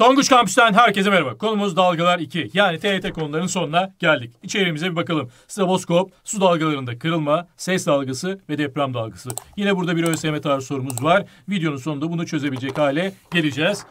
Tonguç Kampüs'ten herkese merhaba. Konumuz dalgalar 2. Yani TET konularının sonuna geldik. İçeriğimize bir bakalım. Stravoskop, su dalgalarında kırılma, ses dalgası ve deprem dalgası. Yine burada bir ÖSYM tarzı sorumuz var. Videonun sonunda bunu çözebilecek hale geleceğiz.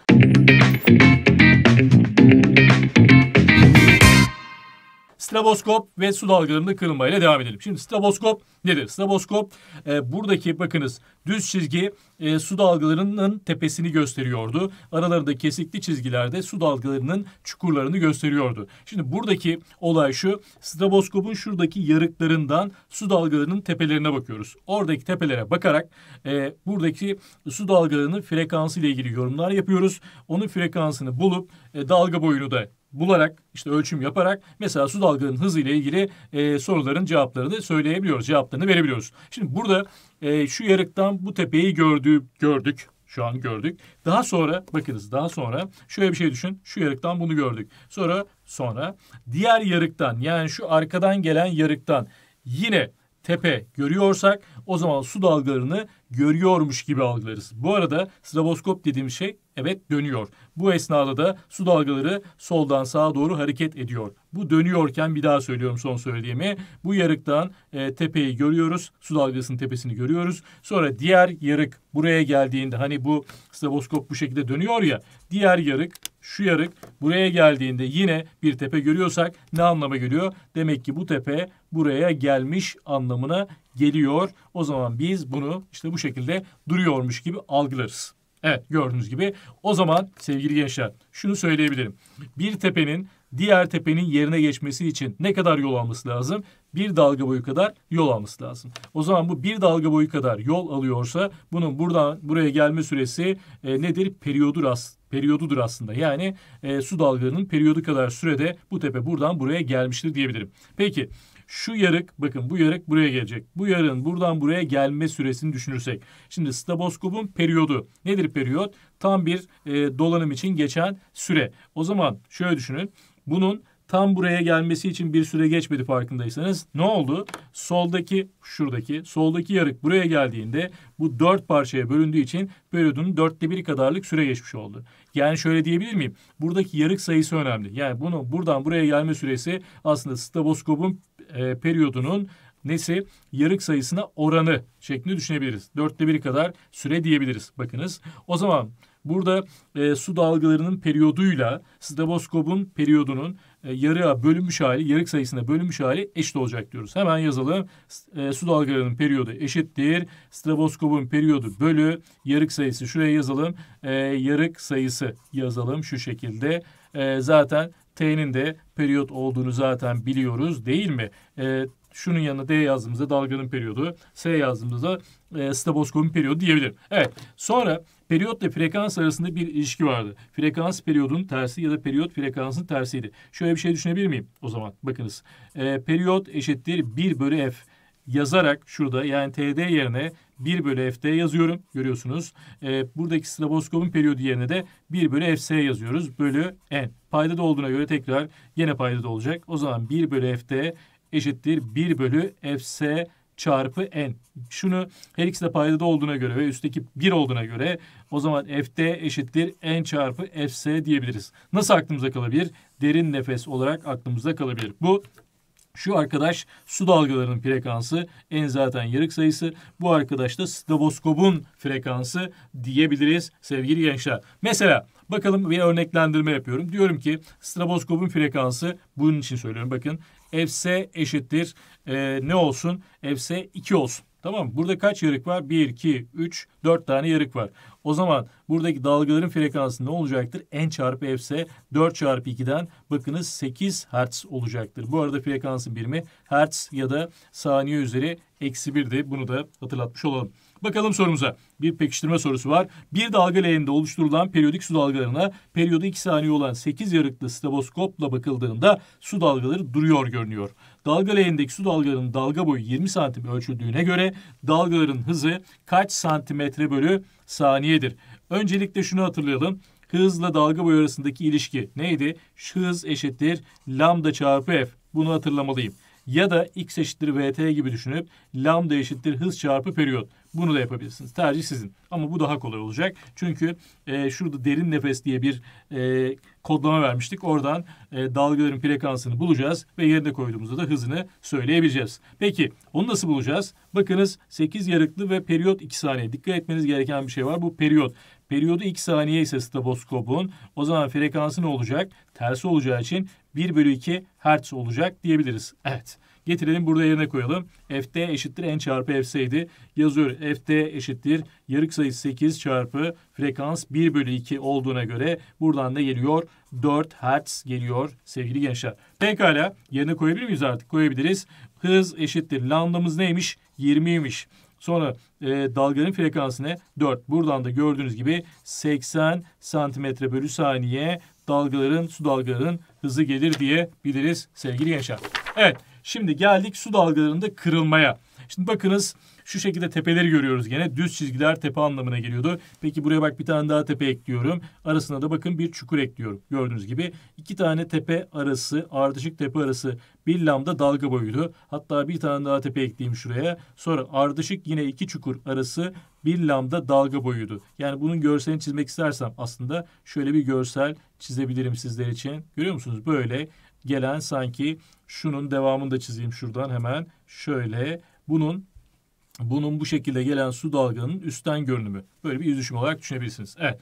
Straboskop ve su dalgalarında kırılmayla devam edelim. Şimdi straboskop nedir? Straboskop e, buradaki bakınız düz çizgi e, su dalgalarının tepesini gösteriyordu. Aralarında kesikli çizgilerde su dalgalarının çukurlarını gösteriyordu. Şimdi buradaki olay şu. Straboskopun şuradaki yarıklarından su dalgalarının tepelerine bakıyoruz. Oradaki tepelere bakarak e, buradaki su dalgalarının frekansı ile ilgili yorumlar yapıyoruz. Onun frekansını bulup e, dalga boyunu da bularak işte ölçüm yaparak mesela su dalgalarının hızı ile ilgili e, soruların cevaplarını söyleyebiliyoruz. Cevaplarını verebiliyoruz. Şimdi burada e, şu yarıktan bu tepeyi gördü, gördük. Şu an gördük. Daha sonra bakınız daha sonra şöyle bir şey düşün. Şu yarıktan bunu gördük. Sonra sonra diğer yarıktan yani şu arkadan gelen yarıktan yine tepe görüyorsak o zaman su dalgalarını görüyormuş gibi algılarız. Bu arada stroboskop dediğim şey Evet dönüyor. Bu esnada da su dalgaları soldan sağa doğru hareket ediyor. Bu dönüyorken bir daha söylüyorum son söylediğimi. Bu yarıktan e, tepeyi görüyoruz. Su dalgasının tepesini görüyoruz. Sonra diğer yarık buraya geldiğinde hani bu stroboskop bu şekilde dönüyor ya. Diğer yarık şu yarık buraya geldiğinde yine bir tepe görüyorsak ne anlama geliyor? Demek ki bu tepe buraya gelmiş anlamına geliyor. O zaman biz bunu işte bu şekilde duruyormuş gibi algılarız. Evet gördüğünüz gibi. O zaman sevgili gençler şunu söyleyebilirim. Bir tepenin diğer tepenin yerine geçmesi için ne kadar yol alması lazım? Bir dalga boyu kadar yol alması lazım. O zaman bu bir dalga boyu kadar yol alıyorsa bunun buradan buraya gelme süresi e, nedir? Periyodur aslında periyodudur aslında. Yani e, su dalgalarının periyodu kadar sürede bu tepe buradan buraya gelmiştir diyebilirim. Peki şu yarık bakın bu yarık buraya gelecek. Bu yarığın buradan buraya gelme süresini düşünürsek. Şimdi staboskopun periyodu. Nedir periyot? Tam bir e, dolanım için geçen süre. O zaman şöyle düşünün. Bunun tam buraya gelmesi için bir süre geçmedi farkındaysanız. Ne oldu? Soldaki şuradaki soldaki yarık buraya geldiğinde bu dört parçaya bölündüğü için periyodun dörtte biri kadarlık süre geçmiş oldu. Yani şöyle diyebilir miyim? Buradaki yarık sayısı önemli. Yani bunu buradan buraya gelme süresi aslında staboskopun e, periyodunun nesi yarık sayısına oranı şeklinde düşünebiliriz. Dörtte biri kadar süre diyebiliriz. Bakınız o zaman burada e, su dalgalarının periyoduyla staboskopun periyodunun e, yarığa bölünmüş hali, yarık sayısına bölünmüş hali eşit olacak diyoruz. Hemen yazalım. E, su dalgalarının periyodu eşittir. Stratoskopun periyodu bölü yarık sayısı. Şuraya yazalım. E, yarık sayısı yazalım şu şekilde. E, zaten T'nin de periyot olduğunu zaten biliyoruz değil mi? E, şunun yanına D yazdığımızda dalganın periyodu, S yazdığımızda e, staboskopun periyodu diyebilirim. Evet. Sonra periyotla frekans arasında bir ilişki vardı. Frekans periyodun tersi ya da periyot frekansın tersiydi. Şöyle bir şey düşünebilir miyim o zaman? Bakınız. E, periyot eşittir 1 bölü F yazarak şurada yani TD yerine 1 bölü FD yazıyorum. Görüyorsunuz. E, buradaki stroboskopun periyodu yerine de 1 bölü FS yazıyoruz. Bölü N. Payda da olduğuna göre tekrar yine payda da olacak. O zaman 1 bölü FD eşittir 1 bölü FS çarpı n. Şunu her ikisi de paydada olduğuna göre ve üstteki 1 olduğuna göre o zaman fd eşittir n çarpı fs diyebiliriz. Nasıl aklımıza kalabilir? Derin nefes olarak aklımıza kalabilir. Bu şu arkadaş su dalgalarının frekansı, en zaten yarık sayısı. Bu arkadaş da stroboskopun frekansı diyebiliriz sevgili gençler. Mesela bakalım bir örneklendirme yapıyorum. Diyorum ki stroboskopun frekansı bunun için söylüyorum bakın. Fs eşittir e, ne olsun? Fs 2 olsun. Tamam Burada kaç yarık var? 1, 2, 3, 4 tane yarık var. O zaman buradaki dalgaların frekansı ne olacaktır? N çarpı F ise 4 çarpı 2'den bakınız 8 Hz olacaktır. Bu arada frekansın birimi hertz ya da saniye üzeri eksi 1'di. Bunu da hatırlatmış olalım. Bakalım sorumuza. Bir pekiştirme sorusu var. Bir dalga leğeninde oluşturulan periyodik su dalgalarına periyodu 2 saniye olan 8 yarıklı stroboskopla bakıldığında su dalgaları duruyor görünüyor. Dalga leğendeki su dalgalarının dalga boyu 20 santim ölçüldüğüne göre dalgaların hızı kaç santimetre bölü saniyedir? Öncelikle şunu hatırlayalım. Hızla dalga boyu arasındaki ilişki neydi? Şu Hız eşittir lambda çarpı f. Bunu hatırlamalıyım. Ya da x eşittir vt gibi düşünüp lambda eşittir hız çarpı periyot. Bunu da yapabilirsiniz. Tercih sizin. Ama bu daha kolay olacak. Çünkü e, şurada derin nefes diye bir e, kodlama vermiştik. Oradan e, dalgaların frekansını bulacağız ve yerine koyduğumuzda da hızını söyleyebileceğiz. Peki onu nasıl bulacağız? Bakınız 8 yarıklı ve periyot 2 saniye. Dikkat etmeniz gereken bir şey var. Bu periyot. Periyodu 2 saniye ise staboskopun o zaman frekansı ne olacak? Tersi olacağı için 1 bölü 2 hertz olacak diyebiliriz. Evet. Getirelim burada yerine koyalım. Ft eşittir N çarpı Fs'ydi. Yazıyor Ft eşittir yarık yarıksayı 8 çarpı frekans 1 bölü 2 olduğuna göre buradan da geliyor 4 Hz geliyor sevgili gençler. Pekala yerine koyabilir miyiz artık? Koyabiliriz. Hız eşittir. Lambdamız neymiş? 20'ymiş. Sonra e, dalganın frekansı ne? 4. Buradan da gördüğünüz gibi 80 santimetre bölü saniye dalgaların, su dalgaların hızı gelir diye biliriz sevgili gençler. Evet. Şimdi geldik su dalgalarında kırılmaya. Şimdi bakınız şu şekilde tepeleri görüyoruz gene. Düz çizgiler tepe anlamına geliyordu. Peki buraya bak bir tane daha tepe ekliyorum. Arasına da bakın bir çukur ekliyorum. Gördüğünüz gibi iki tane tepe arası, ardışık tepe arası bir lambda dalga boyuydu. Hatta bir tane daha tepe ekleyeyim şuraya. Sonra ardışık yine iki çukur arası bir lambda dalga boyuydu. Yani bunun görselini çizmek istersem aslında şöyle bir görsel çizebilirim sizler için. Görüyor musunuz? Böyle gelen sanki şunun devamını da çizeyim şuradan hemen şöyle bunun bunun bu şekilde gelen su dalganın üstten görünümü. Böyle bir yüzüşüm olarak düşünebilirsiniz. Evet.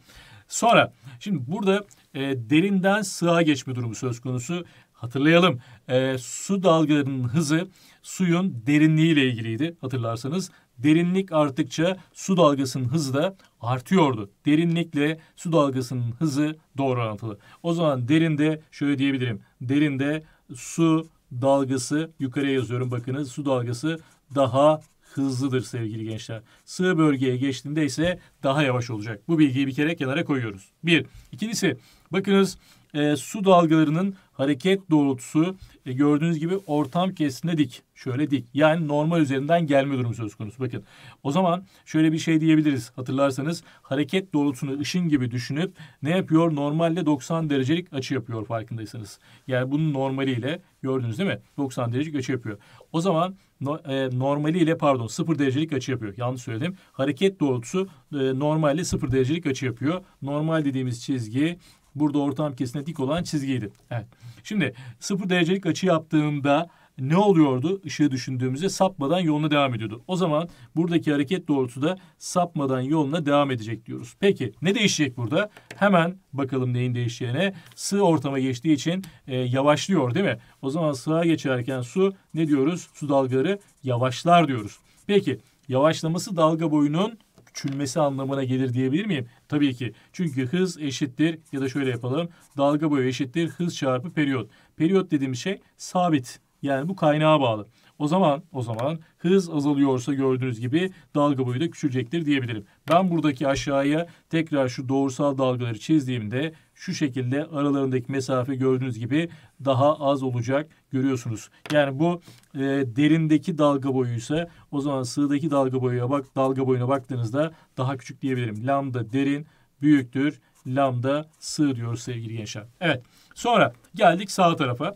Sonra şimdi burada e, derinden sığa geçme durumu söz konusu. Hatırlayalım e, su dalgalarının hızı suyun derinliği ile ilgiliydi hatırlarsanız. Derinlik arttıkça su dalgasının hızı da artıyordu. Derinlikle su dalgasının hızı doğru orantılı. O zaman derinde şöyle diyebilirim derinde su dalgası yukarıya yazıyorum bakınız su dalgası daha hızlıdır sevgili gençler. Sığ bölgeye geçtiğinde ise daha yavaş olacak. Bu bilgiyi bir kere kenara koyuyoruz. Bir. İkincisi bakınız e, su dalgalarının hareket doğrultusu e, gördüğünüz gibi ortam kesine dik. Şöyle dik. Yani normal üzerinden gelme durumu söz konusu. Bakın o zaman şöyle bir şey diyebiliriz. Hatırlarsanız hareket doğrultusunu ışın gibi düşünüp ne yapıyor? Normalde 90 derecelik açı yapıyor farkındaysanız. Yani bunun normaliyle gördünüz değil mi? 90 derecelik açı yapıyor. O zaman no, e, normaliyle pardon 0 derecelik açı yapıyor. Yanlış söyledim. Hareket doğrultusu e, normalde 0 derecelik açı yapıyor. Normal dediğimiz çizgi Burada ortam kesine dik olan çizgiydi. Evet. Şimdi sıfır derecelik açı yaptığında ne oluyordu? Işığı düşündüğümüzde sapmadan yoluna devam ediyordu. O zaman buradaki hareket doğrultusu da sapmadan yoluna devam edecek diyoruz. Peki ne değişecek burada? Hemen bakalım neyin değişeceğine. Sığ ortama geçtiği için e, yavaşlıyor değil mi? O zaman sığa geçerken su ne diyoruz? Su dalgaları yavaşlar diyoruz. Peki yavaşlaması dalga boyunun çülmesi anlamına gelir diyebilir miyim? Tabii ki. Çünkü hız eşittir ya da şöyle yapalım. Dalga boyu eşittir hız çarpı periyot. Periyot dediğim şey sabit. Yani bu kaynağa bağlı. O zaman o zaman hız azalıyorsa gördüğünüz gibi dalga boyu da küçülecektir diyebilirim. Ben buradaki aşağıya tekrar şu doğrusal dalgaları çizdiğimde şu şekilde aralarındaki mesafe gördüğünüz gibi daha az olacak görüyorsunuz. Yani bu e, derindeki dalga boyu ise o zaman sığdaki dalga boyuna bak dalga boyuna baktığınızda daha küçük diyebilirim. Lambda derin büyüktür. Lambda sığ diyor sevgili gençler. Evet. Sonra geldik sağ tarafa.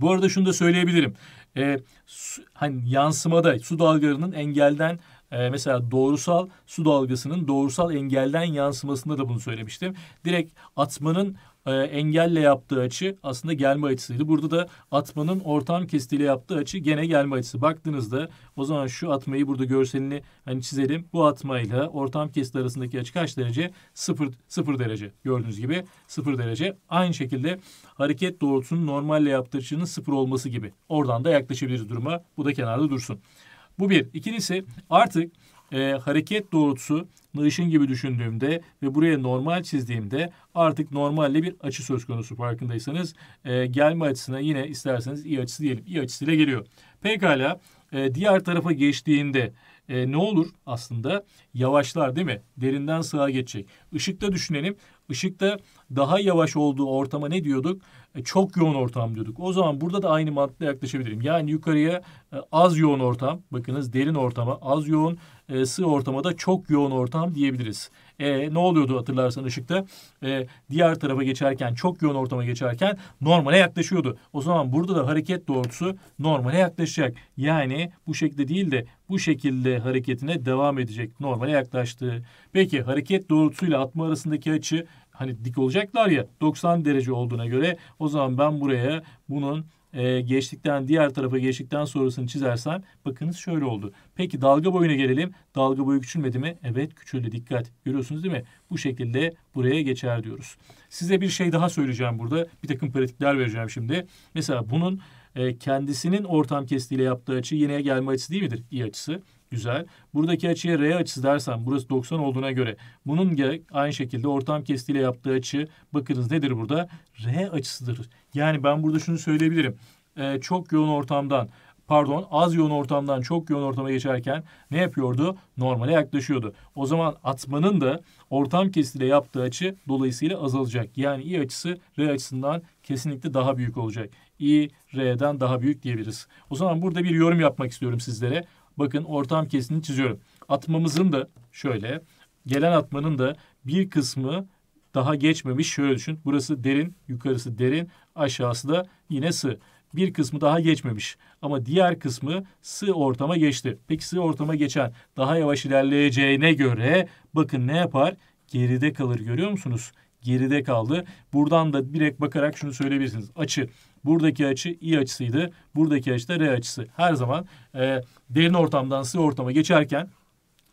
Bu arada şunu da söyleyebilirim. E, su, hani yansımada su dalgalarının engelden e, mesela doğrusal su dalgasının doğrusal engelden yansımasında da bunu söylemiştim. Direkt atmanın e, engelle yaptığı açı aslında gelme açısıydı. Burada da atmanın ortam kesitiyle yaptığı açı gene gelme açısı. Baktığınızda o zaman şu atmayı burada görselini hani çizelim. Bu atmayla ortam kesiti arasındaki açı kaç derece? Sıfır 0 derece. Gördüğünüz gibi sıfır derece. Aynı şekilde hareket doğrultusunun normalle yaptığı açının sıfır olması gibi. Oradan da yaklaşabiliriz duruma. Bu da kenarda dursun. Bu bir. İkincisi artık e, hareket doğrultusu ışın gibi düşündüğümde ve buraya normal çizdiğimde artık normalle bir açı söz konusu farkındaysanız e, gelme açısına yine isterseniz iyi açısı diyelim. i açısıyla geliyor. Pekala e, diğer tarafa geçtiğinde e, ne olur aslında? Yavaşlar değil mi? Derinden sağa geçecek. Işıkta düşünelim. Işıkta daha yavaş olduğu ortama ne diyorduk? E, çok yoğun ortam diyorduk. O zaman burada da aynı mantıkla yaklaşabilirim. Yani yukarıya e, az yoğun ortam, bakınız derin ortama az yoğun, e, sığ ortama da çok yoğun ortam diyebiliriz. E, ne oluyordu hatırlarsan ışıkta? E, diğer tarafa geçerken, çok yoğun ortama geçerken normale yaklaşıyordu. O zaman burada da hareket doğrultusu normale yaklaşacak. Yani bu şekilde değil de bu şekilde hareketine devam edecek. Normale yaklaştı. Peki hareket doğrultusuyla atma arasındaki açı hani dik olacaklar ya 90 derece olduğuna göre o zaman ben buraya bunun e, geçtikten diğer tarafa geçtikten sonrasını çizersem bakınız şöyle oldu. Peki dalga boyuna gelelim. Dalga boyu küçülmedi mi? Evet küçüldü dikkat. Görüyorsunuz değil mi? Bu şekilde buraya geçer diyoruz. Size bir şey daha söyleyeceğim burada. Bir takım pratikler vereceğim şimdi. Mesela bunun e, kendisinin ortam kestiğiyle yaptığı açı yeniye gelme açısı değil midir? İyi açısı. Güzel. Buradaki açıya R açısı dersen burası 90 olduğuna göre bunun aynı şekilde ortam kestiğiyle yaptığı açı bakınız nedir burada? R açısıdır. Yani ben burada şunu söyleyebilirim. Ee, çok yoğun ortamdan pardon az yoğun ortamdan çok yoğun ortama geçerken ne yapıyordu? Normale yaklaşıyordu. O zaman atmanın da ortam kesiyle yaptığı açı dolayısıyla azalacak. Yani i açısı r açısından kesinlikle daha büyük olacak. i r'den daha büyük diyebiliriz. O zaman burada bir yorum yapmak istiyorum sizlere. Bakın ortam kesini çiziyorum. Atmamızın da şöyle gelen atmanın da bir kısmı daha geçmemiş. Şöyle düşün. Burası derin, yukarısı derin, aşağısı da yine sığ. Bir kısmı daha geçmemiş ama diğer kısmı sığ ortama geçti. Peki sığ ortama geçen daha yavaş ilerleyeceğine göre bakın ne yapar? Geride kalır görüyor musunuz? Geride kaldı. Buradan da direkt bakarak şunu söyleyebilirsiniz. Açı Buradaki açı i açısıydı. Buradaki açı da r açısı. Her zaman e, derin ortamdan sıvı ortama geçerken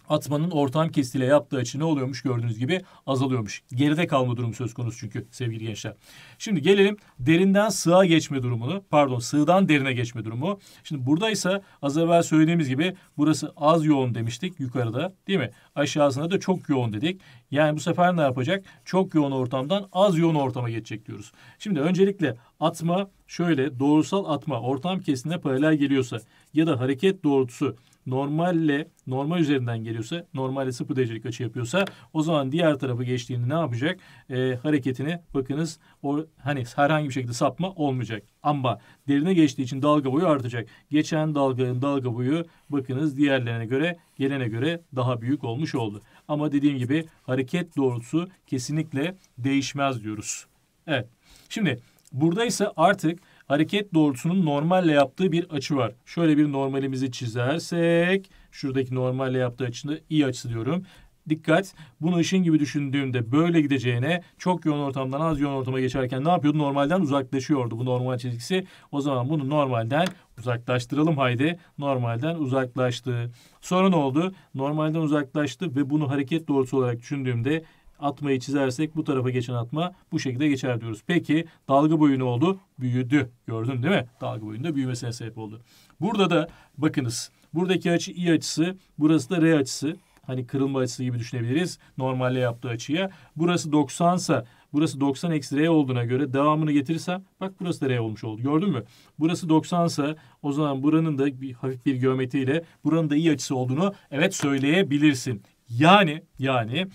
atmanın ortam kestiyle yaptığı açı ne oluyormuş gördüğünüz gibi azalıyormuş. Geride kalma durumu söz konusu çünkü sevgili gençler. Şimdi gelelim derinden sığa geçme durumunu pardon sığdan derine geçme durumu. Şimdi buradaysa az evvel söylediğimiz gibi burası az yoğun demiştik yukarıda değil mi? Aşağısında da çok yoğun dedik. Yani bu sefer ne yapacak? Çok yoğun ortamdan az yoğun ortama geçecek diyoruz. Şimdi öncelikle atma şöyle doğrusal atma ortam kesine paralel geliyorsa ya da hareket doğrultusu normalle normal üzerinden geliyorsa normalle sıfır derecelik açı yapıyorsa o zaman diğer tarafı geçtiğinde ne yapacak? E, hareketini bakınız o hani herhangi bir şekilde sapma olmayacak. Ama derine geçtiği için dalga boyu artacak. Geçen dalganın dalga boyu bakınız diğerlerine göre gelene göre daha büyük olmuş oldu. Ama dediğim gibi hareket doğrultusu kesinlikle değişmez diyoruz. Evet. Şimdi burada ise artık hareket doğrusunun normalle yaptığı bir açı var. Şöyle bir normalimizi çizersek şuradaki normalle yaptığı açını i açısı diyorum. Dikkat bunu ışın gibi düşündüğümde böyle gideceğine çok yoğun ortamdan az yoğun ortama geçerken ne yapıyordu? Normalden uzaklaşıyordu bu normal çizgisi. O zaman bunu normalden uzaklaştıralım haydi. Normalden uzaklaştı. Sonra ne oldu? Normalden uzaklaştı ve bunu hareket doğrusu olarak düşündüğümde atmayı çizersek bu tarafa geçen atma bu şekilde geçer diyoruz. Peki dalga boyu ne oldu? Büyüdü. Gördün değil mi? Dalga boyunda büyümesine sebep oldu. Burada da bakınız buradaki açı i açısı burası da r açısı. Hani kırılma açısı gibi düşünebiliriz. Normalde yaptığı açıya. Burası 90 ise Burası 90 eksi R olduğuna göre devamını getirirsem bak burası da R olmuş oldu. Gördün mü? Burası 90 ise o zaman buranın da bir, hafif bir geometriyle buranın da i açısı olduğunu evet söyleyebilirsin. Yani yani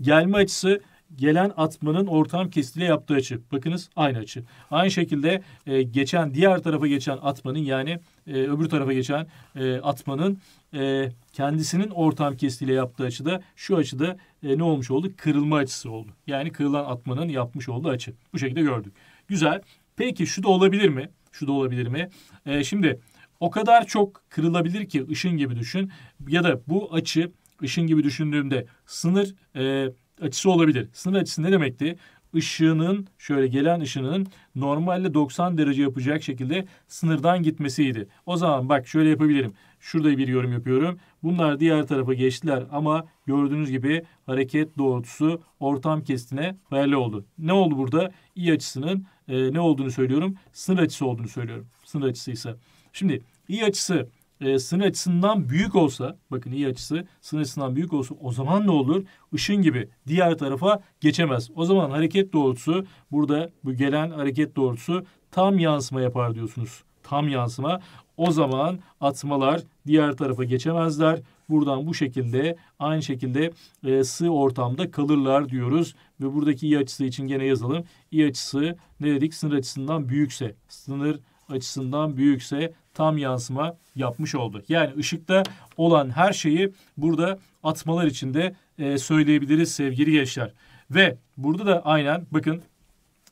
Gelme açısı gelen atmanın ortam kesiyle yaptığı açı. Bakınız aynı açı. Aynı şekilde e, geçen diğer tarafa geçen atmanın yani e, öbür tarafa geçen e, atmanın e, kendisinin ortam kesiyle yaptığı açıda şu açıda e, ne olmuş oldu? Kırılma açısı oldu. Yani kırılan atmanın yapmış olduğu açı. Bu şekilde gördük. Güzel. Peki şu da olabilir mi? Şu da olabilir mi? E, şimdi o kadar çok kırılabilir ki ışın gibi düşün ya da bu açı ışın gibi düşündüğümde sınır e, açısı olabilir. Sınır açısı ne demekti? Işığının şöyle gelen ışının normalde 90 derece yapacak şekilde sınırdan gitmesiydi. O zaman bak şöyle yapabilirim. Şurada bir yorum yapıyorum. Bunlar diğer tarafa geçtiler ama gördüğünüz gibi hareket doğrultusu ortam kestine belli oldu. Ne oldu burada? i açısının e, ne olduğunu söylüyorum. Sınır açısı olduğunu söylüyorum. Sınır açısıysa. Şimdi i açısı e, sınır açısından büyük olsa bakın iyi açısı sınır açısından büyük olsa o zaman ne olur? Işın gibi diğer tarafa geçemez. O zaman hareket doğrultusu burada bu gelen hareket doğrultusu tam yansıma yapar diyorsunuz. Tam yansıma. O zaman atmalar diğer tarafa geçemezler. Buradan bu şekilde aynı şekilde e, sığ ortamda kalırlar diyoruz. Ve buradaki iyi açısı için gene yazalım. İyi açısı ne dedik? Sınır açısından büyükse. Sınır açısından büyükse tam yansıma yapmış oldu. Yani ışıkta olan her şeyi burada atmalar içinde e, söyleyebiliriz sevgili gençler. Ve burada da aynen bakın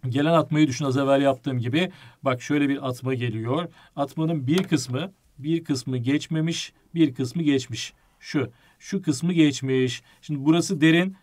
gelen atmayı düşün az evvel yaptığım gibi. Bak şöyle bir atma geliyor. Atmanın bir kısmı bir kısmı geçmemiş bir kısmı geçmiş. Şu şu kısmı geçmiş. Şimdi burası derin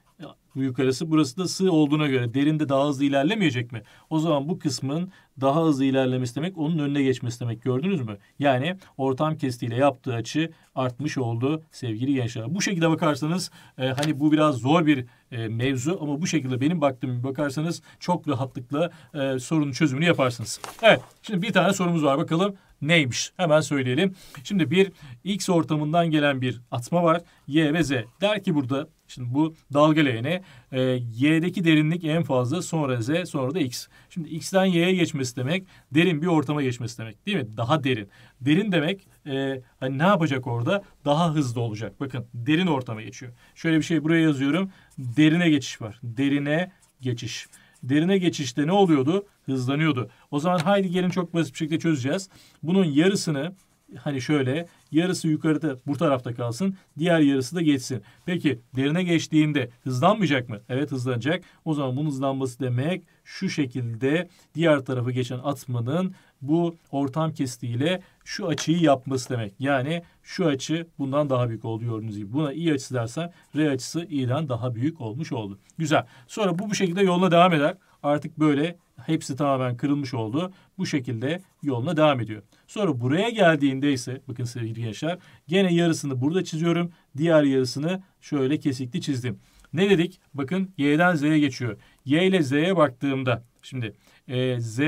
yukarısı. Burası da sığ olduğuna göre derinde daha hızlı ilerlemeyecek mi? O zaman bu kısmın daha hızlı ilerlemesi demek onun önüne geçmesi demek gördünüz mü? Yani ortam kestiğiyle yaptığı açı artmış oldu sevgili gençler. Bu şekilde bakarsanız e, hani bu biraz zor bir e, mevzu ama bu şekilde benim baktığım bakarsanız çok rahatlıkla e, sorunun çözümünü yaparsınız. Evet şimdi bir tane sorumuz var bakalım neymiş? Hemen söyleyelim. Şimdi bir X ortamından gelen bir atma var. Y ve Z. Der ki burada şimdi bu dalga leğeni e, Y'deki derinlik en fazla sonra Z sonra da X. Şimdi X'den Y'ye geçmesi demek derin bir ortama geçmesi demek değil mi? Daha derin. Derin demek e, hani ne yapacak orada? Daha hızlı olacak. Bakın derin ortama geçiyor. Şöyle bir şey buraya yazıyorum. Derine geçiş var. Derine geçiş. Derine geçişte ne oluyordu? Hızlanıyordu. O zaman haydi gelin çok basit bir şekilde çözeceğiz. Bunun yarısını hani şöyle yarısı yukarıda bu tarafta kalsın diğer yarısı da geçsin. Peki derine geçtiğinde hızlanmayacak mı? Evet hızlanacak. O zaman bunun hızlanması demek şu şekilde diğer tarafı geçen atmanın bu ortam kestiğiyle şu açıyı yapması demek. Yani şu açı bundan daha büyük oldu gördüğünüz gibi. Buna i açısı dersen r açısı i'den daha büyük olmuş oldu. Güzel. Sonra bu bu şekilde yoluna devam eder artık böyle hepsi tamamen kırılmış oldu. Bu şekilde yoluna devam ediyor. Sonra buraya geldiğinde ise bakın sevgili gençler gene yarısını burada çiziyorum. Diğer yarısını şöyle kesikli çizdim. Ne dedik? Bakın Y'den Z'ye geçiyor. Y ile Z'ye baktığımda şimdi e, Z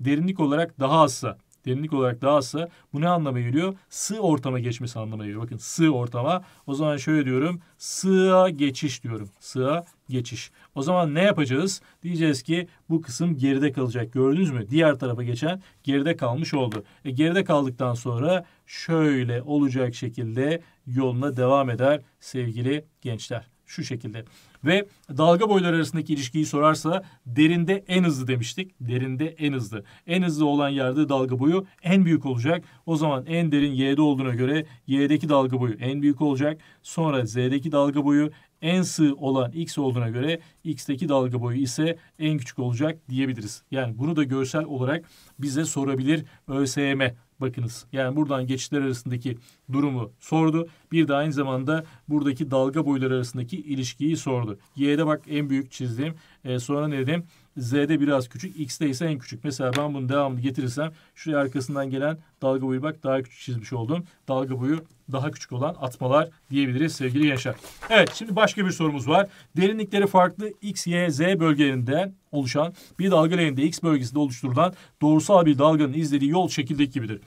derinlik olarak daha azsa derinlik olarak daha azsa bu ne anlama geliyor? Sığ ortama geçmesi anlamına geliyor. Bakın sığ ortama. O zaman şöyle diyorum. Sığa geçiş diyorum. Sığa geçiş. O zaman ne yapacağız? Diyeceğiz ki bu kısım geride kalacak. Gördünüz mü? Diğer tarafa geçen geride kalmış oldu. E, geride kaldıktan sonra şöyle olacak şekilde yoluna devam eder sevgili gençler. Şu şekilde. Ve dalga boyları arasındaki ilişkiyi sorarsa derinde en hızlı demiştik. Derinde en hızlı. En hızlı olan yerde dalga boyu en büyük olacak. O zaman en derin Y'de olduğuna göre Y'deki dalga boyu en büyük olacak. Sonra Z'deki dalga boyu en sığ olan x olduğuna göre x'teki dalga boyu ise en küçük olacak diyebiliriz. Yani bunu da görsel olarak bize sorabilir ÖSYM. Bakınız yani buradan geçişler arasındaki durumu sordu. Bir de aynı zamanda buradaki dalga boyları arasındaki ilişkiyi sordu. Y'de bak en büyük çizdim. E, sonra ne dedim? Z'de biraz küçük. X'de ise en küçük. Mesela ben bunu devamlı getirirsem şuraya arkasından gelen dalga boyu bak daha küçük çizmiş oldum. Dalga boyu daha küçük olan atmalar diyebiliriz sevgili Yaşar. Evet şimdi başka bir sorumuz var. Derinlikleri farklı X, Y, Z bölgelerinden oluşan bir dalga leğinde X bölgesinde oluşturulan doğrusal bir dalganın izlediği yol şekildeki gibidir.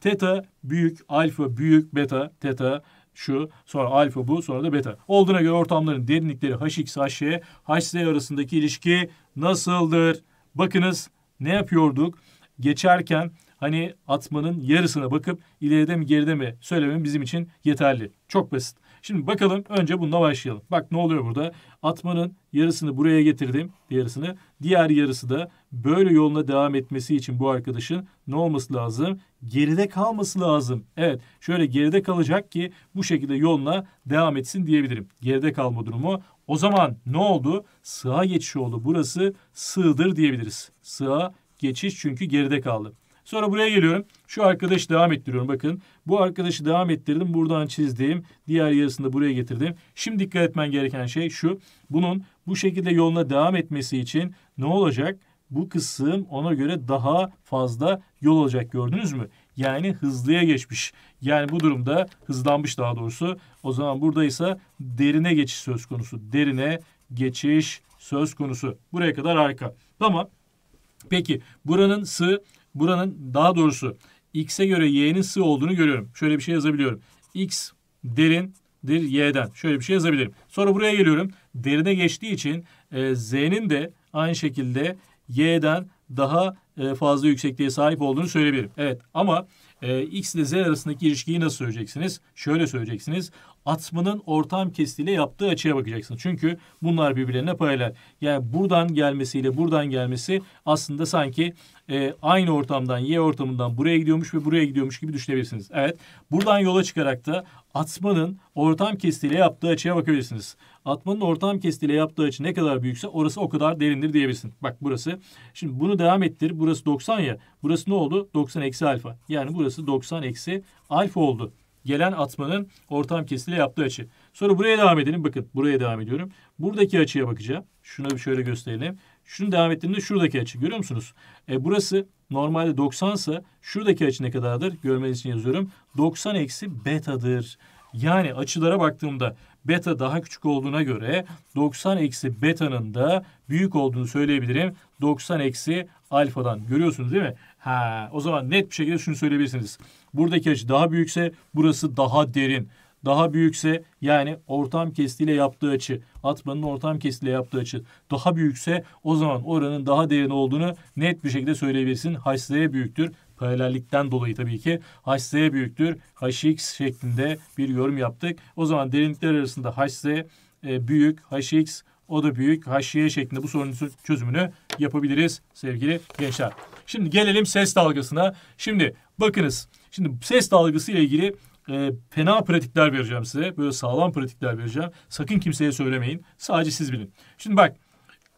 Teta büyük, alfa büyük, beta, teta şu, sonra alfa bu, sonra da beta. Olduğuna göre ortamların derinlikleri hx, hy, hz arasındaki ilişki nasıldır? Bakınız ne yapıyorduk? Geçerken hani atmanın yarısına bakıp ileride mi geride mi söylemem bizim için yeterli. Çok basit. Şimdi bakalım önce bununla başlayalım. Bak ne oluyor burada? Atmanın yarısını buraya getirdim. Yarısını. Diğer yarısı da böyle yoluna devam etmesi için bu arkadaşın ne olması lazım? Geride kalması lazım. Evet şöyle geride kalacak ki bu şekilde yoluna devam etsin diyebilirim. Geride kalma durumu o zaman ne oldu? Sığa geçiş oldu. Burası sığdır diyebiliriz. Sığa geçiş çünkü geride kaldı. Sonra buraya geliyorum. Şu arkadaşı devam ettiriyorum. Bakın bu arkadaşı devam ettirdim. Buradan çizdim. Diğer yarısını da buraya getirdim. Şimdi dikkat etmen gereken şey şu. Bunun bu şekilde yoluna devam etmesi için ne olacak? Bu kısım ona göre daha fazla yol olacak gördünüz mü? Yani hızlıya geçmiş. Yani bu durumda hızlanmış daha doğrusu. O zaman buradaysa derine geçiş söz konusu. Derine geçiş söz konusu. Buraya kadar harika. Tamam. Peki buranın sı, buranın daha doğrusu x'e göre y'nin sı olduğunu görüyorum. Şöyle bir şey yazabiliyorum. x derindir y'den. Şöyle bir şey yazabilirim. Sonra buraya geliyorum. Derine geçtiği için e, z'nin de aynı şekilde y'den daha e, fazla yüksekliğe sahip olduğunu söyleyebilirim. Evet ama e, X ile Z arasındaki ilişkiyi nasıl söyleyeceksiniz? Şöyle söyleyeceksiniz atmanın ortam kestiğiyle yaptığı açıya bakacaksın. Çünkü bunlar birbirlerine paralel. Yani buradan gelmesiyle buradan gelmesi aslında sanki e, aynı ortamdan Y ortamından buraya gidiyormuş ve buraya gidiyormuş gibi düşünebilirsiniz. Evet buradan yola çıkarak da atmanın ortam kestiğiyle yaptığı açıya bakabilirsiniz. Atmanın ortam kestiğiyle yaptığı açı ne kadar büyükse orası o kadar derindir diyebilirsin. Bak burası. Şimdi bunu devam ettir. Burası 90 ya. Burası ne oldu? 90 eksi alfa. Yani burası 90 eksi alfa oldu gelen atmanın ortam kesili yaptığı açı. Sonra buraya devam edelim. Bakın buraya devam ediyorum. Buradaki açıya bakacağım. Şunu bir şöyle gösterelim. Şunu devam ettiğimde şuradaki açı görüyor musunuz? E, burası normalde 90 ise şuradaki açı ne kadardır? Görmeniz için yazıyorum. 90 eksi betadır. Yani açılara baktığımda beta daha küçük olduğuna göre 90 eksi betanın da büyük olduğunu söyleyebilirim. 90 eksi alfadan görüyorsunuz değil mi? Ha, o zaman net bir şekilde şunu söyleyebilirsiniz. Buradaki açı daha büyükse burası daha derin. Daha büyükse yani ortam kestiyle yaptığı açı, atmanın ortam kestiyle yaptığı açı daha büyükse o zaman oranın daha derin olduğunu net bir şekilde söyleyebilirsin. HS'ye büyüktür. Paralellikten dolayı tabii ki HS büyüktür. HX şeklinde bir yorum yaptık. O zaman derinlikler arasında HS e, büyük, HX o da büyük haşiye şeklinde bu sorunun çözümünü yapabiliriz sevgili gençler. Şimdi gelelim ses dalgasına. Şimdi bakınız. Şimdi ses dalgası ile ilgili e, fena pratikler vereceğim size. Böyle sağlam pratikler vereceğim. Sakın kimseye söylemeyin. Sadece siz bilin. Şimdi bak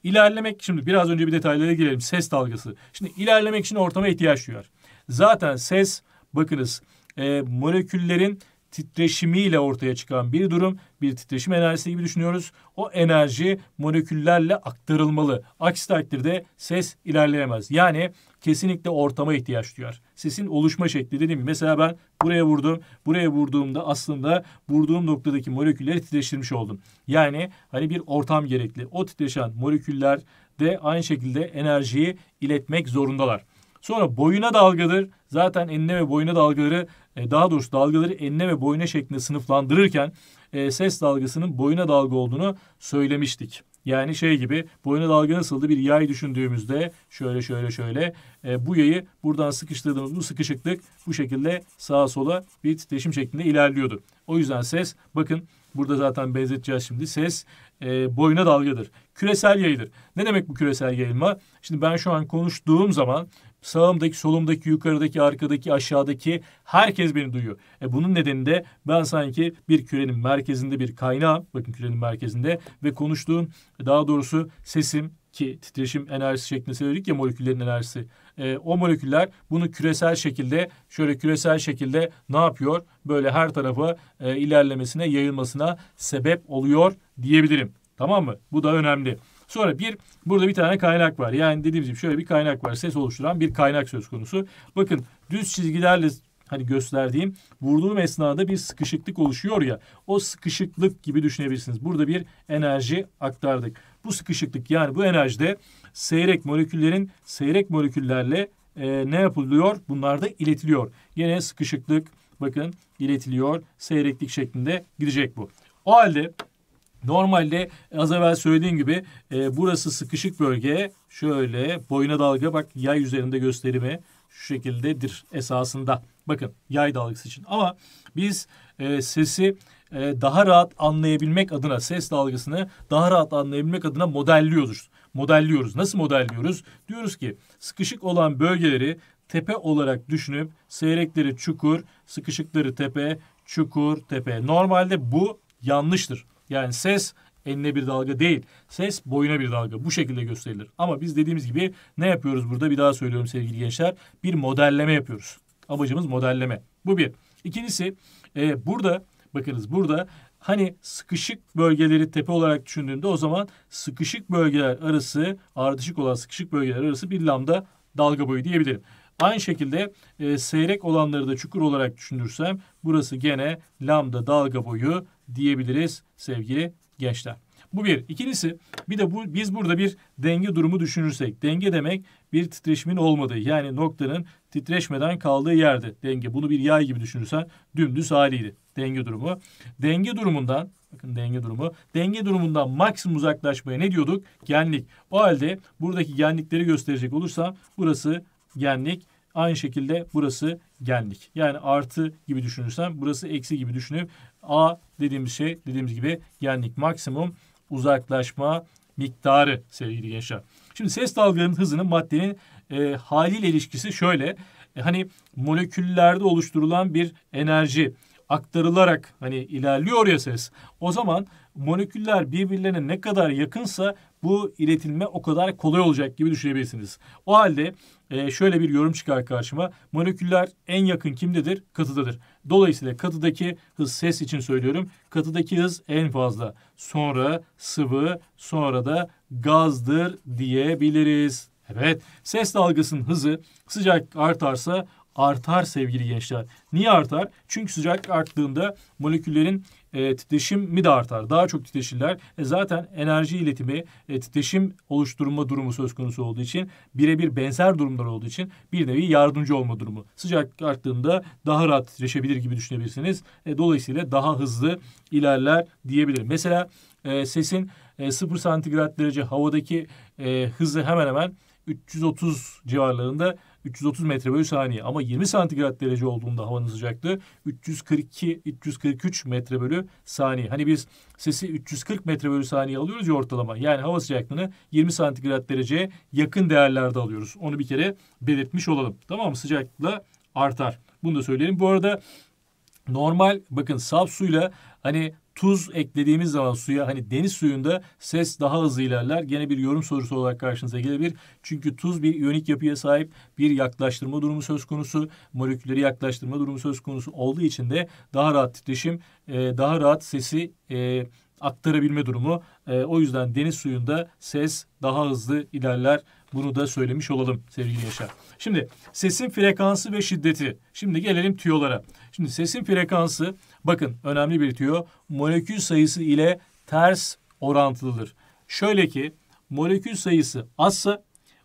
ilerlemek şimdi biraz önce bir detaylara girelim. Ses dalgası. Şimdi ilerlemek için ortama ihtiyaç duyar. Zaten ses bakınız e, moleküllerin titreşimiyle ortaya çıkan bir durum. Bir titreşim enerjisi gibi düşünüyoruz. O enerji moleküllerle aktarılmalı. Aksi takdirde ses ilerleyemez. Yani kesinlikle ortama ihtiyaç duyar. Sesin oluşma şekli dediğim gibi mesela ben buraya vurdum. Buraya vurduğumda aslında vurduğum noktadaki molekülleri titreştirmiş oldum. Yani hani bir ortam gerekli. O titreşen moleküller de aynı şekilde enerjiyi iletmek zorundalar. Sonra boyuna dalgadır zaten enine ve boyuna dalgaları e, daha doğrusu dalgaları enine ve boyuna şeklinde sınıflandırırken e, ses dalgasının boyuna dalga olduğunu söylemiştik. Yani şey gibi boyuna dalga nasıldı bir yay düşündüğümüzde şöyle şöyle şöyle e, bu yayı buradan sıkıştırdığımız bu sıkışıklık bu şekilde sağa sola bir titreşim şeklinde ilerliyordu. O yüzden ses bakın burada zaten benzeteceğiz şimdi ses e, boyuna dalgadır. Küresel yayıdır. Ne demek bu küresel yayılma? Şimdi ben şu an konuştuğum zaman Sağımdaki, solumdaki, yukarıdaki, arkadaki, aşağıdaki herkes beni duyuyor. E bunun nedeni de ben sanki bir kürenin merkezinde bir kaynağım. Bakın kürenin merkezinde ve konuştuğum daha doğrusu sesim ki titreşim enerjisi şeklinde söyledik ya moleküllerin enerjisi. E, o moleküller bunu küresel şekilde şöyle küresel şekilde ne yapıyor? Böyle her tarafa e, ilerlemesine, yayılmasına sebep oluyor diyebilirim. Tamam mı? Bu da önemli. Sonra bir burada bir tane kaynak var. Yani dediğimiz gibi şöyle bir kaynak var. Ses oluşturan bir kaynak söz konusu. Bakın düz çizgilerle hani gösterdiğim vurduğum esnada bir sıkışıklık oluşuyor ya. O sıkışıklık gibi düşünebilirsiniz. Burada bir enerji aktardık. Bu sıkışıklık yani bu enerjide seyrek moleküllerin seyrek moleküllerle e, ne yapılıyor? Bunlar da iletiliyor. Yine sıkışıklık bakın iletiliyor. Seyreklik şeklinde gidecek bu. O halde Normalde e, az evvel söylediğim gibi e, burası sıkışık bölge. Şöyle boyuna dalga bak yay üzerinde gösterimi şu şekildedir esasında. Bakın yay dalgası için ama biz e, sesi e, daha rahat anlayabilmek adına ses dalgasını daha rahat anlayabilmek adına modelliyoruz. Modelliyoruz. Nasıl modelliyoruz? Diyoruz ki sıkışık olan bölgeleri tepe olarak düşünüp seyrekleri çukur, sıkışıkları tepe, çukur, tepe. Normalde bu yanlıştır. Yani ses eline bir dalga değil. Ses boyuna bir dalga. Bu şekilde gösterilir. Ama biz dediğimiz gibi ne yapıyoruz burada? Bir daha söylüyorum sevgili gençler. Bir modelleme yapıyoruz. Amacımız modelleme. Bu bir. İkincisi e, burada bakınız burada hani sıkışık bölgeleri tepe olarak düşündüğümde o zaman sıkışık bölgeler arası ardışık olan sıkışık bölgeler arası bir lambda dalga boyu diyebilirim. Aynı şekilde e, seyrek olanları da çukur olarak düşünürsem burası gene lambda dalga boyu diyebiliriz sevgili gençler. Bu bir. İkincisi bir de bu, biz burada bir denge durumu düşünürsek. Denge demek bir titreşimin olmadığı yani noktanın titreşmeden kaldığı yerde denge. Bunu bir yay gibi düşünürsen dümdüz haliydi denge durumu. Denge durumundan bakın denge durumu. Denge durumundan maksimum uzaklaşmaya ne diyorduk? Genlik. O halde buradaki genlikleri gösterecek olursam burası genlik. Aynı şekilde burası genlik. Yani artı gibi düşünürsem burası eksi gibi düşünüp A dediğimiz şey dediğimiz gibi genlik maksimum uzaklaşma miktarı sevgili gençler. Şimdi ses dalgalarının hızının maddenin e, haliyle ilişkisi şöyle. E, hani moleküllerde oluşturulan bir enerji aktarılarak hani ilerliyor ya ses. O zaman moleküller birbirlerine ne kadar yakınsa bu iletilme o kadar kolay olacak gibi düşünebilirsiniz. O halde e, şöyle bir yorum çıkar karşıma. Moleküller en yakın kimdedir? Katıdadır. Dolayısıyla katıdaki hız ses için söylüyorum. Katıdaki hız en fazla. Sonra sıvı, sonra da gazdır diyebiliriz. Evet, ses dalgasının hızı sıcak artarsa artar sevgili gençler. Niye artar? Çünkü sıcak arttığında moleküllerin e, mi de artar. Daha çok titreşirler. E, zaten enerji iletimi e, titreşim oluşturma durumu söz konusu olduğu için birebir benzer durumlar olduğu için bir nevi yardımcı olma durumu. Sıcaklık arttığında daha rahat titreşebilir gibi düşünebilirsiniz. E, dolayısıyla daha hızlı ilerler diyebilirim. Mesela e, sesin e, 0 santigrat derece havadaki e, hızı hemen hemen 330 civarlarında 330 metre bölü saniye ama 20 santigrat derece olduğunda havanın sıcaklığı 342 343 metre bölü saniye. Hani biz sesi 340 metre bölü saniye alıyoruz ya ortalama. Yani hava sıcaklığını 20 santigrat dereceye yakın değerlerde alıyoruz. Onu bir kere belirtmiş olalım. Tamam mı? Sıcaklıkla artar. Bunu da söyleyelim. Bu arada normal bakın saf suyla Hani tuz eklediğimiz zaman suya hani deniz suyunda ses daha hızlı ilerler. Gene bir yorum sorusu olarak karşınıza gelebilir. Çünkü tuz bir iyonik yapıya sahip bir yaklaştırma durumu söz konusu. Molekülleri yaklaştırma durumu söz konusu olduğu için de daha rahat titreşim, e, daha rahat sesi e, aktarabilme durumu. E, o yüzden deniz suyunda ses daha hızlı ilerler bunu da söylemiş olalım sevgili Yaşar. Şimdi sesin frekansı ve şiddeti. Şimdi gelelim tüyolara. Şimdi sesin frekansı bakın önemli bir tüyo. Molekül sayısı ile ters orantılıdır. Şöyle ki molekül sayısı azsa